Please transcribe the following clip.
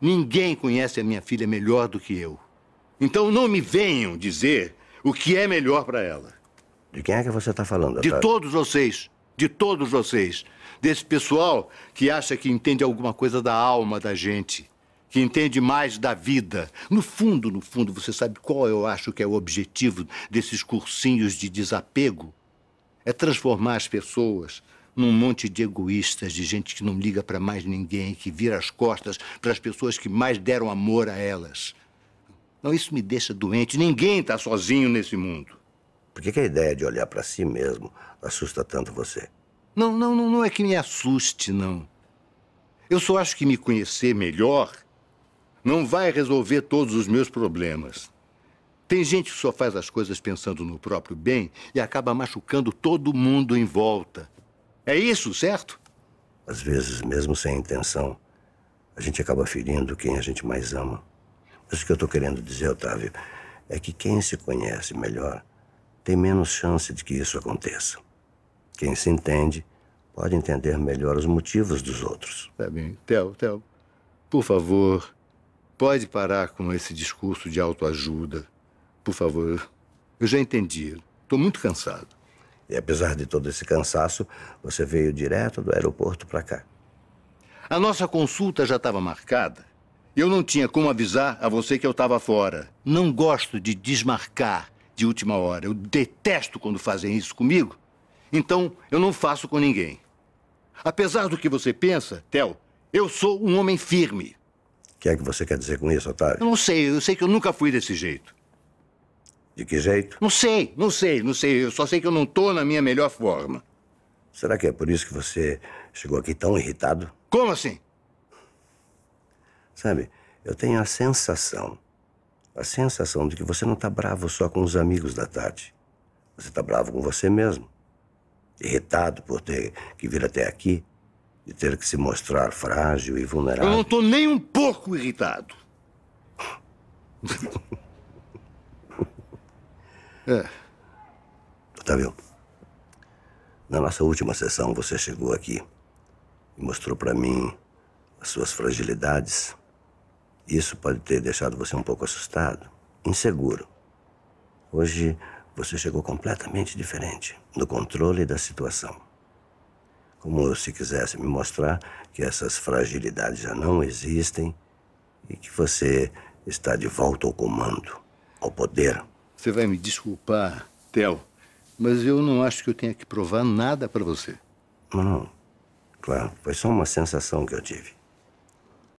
Ninguém conhece a minha filha melhor do que eu. Então não me venham dizer o que é melhor para ela. De quem é que você está falando, Otávio? De todos vocês. De todos vocês. Desse pessoal que acha que entende alguma coisa da alma da gente. Que entende mais da vida. No fundo, no fundo, você sabe qual eu acho que é o objetivo desses cursinhos de desapego? É transformar as pessoas num monte de egoístas, de gente que não liga para mais ninguém, que vira as costas para as pessoas que mais deram amor a elas. Não, isso me deixa doente. Ninguém está sozinho nesse mundo. Por que, que a ideia de olhar para si mesmo assusta tanto você? Não, não, não, não é que me assuste, não. Eu só acho que me conhecer melhor não vai resolver todos os meus problemas. Tem gente que só faz as coisas pensando no próprio bem e acaba machucando todo mundo em volta. É isso, certo? Às vezes, mesmo sem intenção, a gente acaba ferindo quem a gente mais ama. Mas o que eu estou querendo dizer, Otávio, é que quem se conhece melhor tem menos chance de que isso aconteça. Quem se entende pode entender melhor os motivos dos outros. Tá bem. Theo, Theo, por favor, pode parar com esse discurso de autoajuda. Por favor, eu já entendi. Estou muito cansado. E apesar de todo esse cansaço, você veio direto do aeroporto para cá. A nossa consulta já estava marcada. Eu não tinha como avisar a você que eu estava fora. Não gosto de desmarcar de última hora. Eu detesto quando fazem isso comigo. Então, eu não faço com ninguém. Apesar do que você pensa, Theo, eu sou um homem firme. O que é que você quer dizer com isso, Otávio? Eu não sei. Eu sei que eu nunca fui desse jeito. De que jeito? Não sei, não sei, não sei. Eu só sei que eu não tô na minha melhor forma. Será que é por isso que você chegou aqui tão irritado? Como assim? Sabe, eu tenho a sensação, a sensação de que você não tá bravo só com os amigos da tarde. Você tá bravo com você mesmo. Irritado por ter que vir até aqui, de ter que se mostrar frágil e vulnerável. Eu não tô nem um pouco irritado. É. Otávio, na nossa última sessão você chegou aqui e mostrou para mim as suas fragilidades. Isso pode ter deixado você um pouco assustado, inseguro. Hoje você chegou completamente diferente, no controle da situação. Como se quisesse me mostrar que essas fragilidades já não existem e que você está de volta ao comando, ao poder. Você vai me desculpar, Theo, mas eu não acho que eu tenha que provar nada para você. Não, claro, foi só uma sensação que eu tive.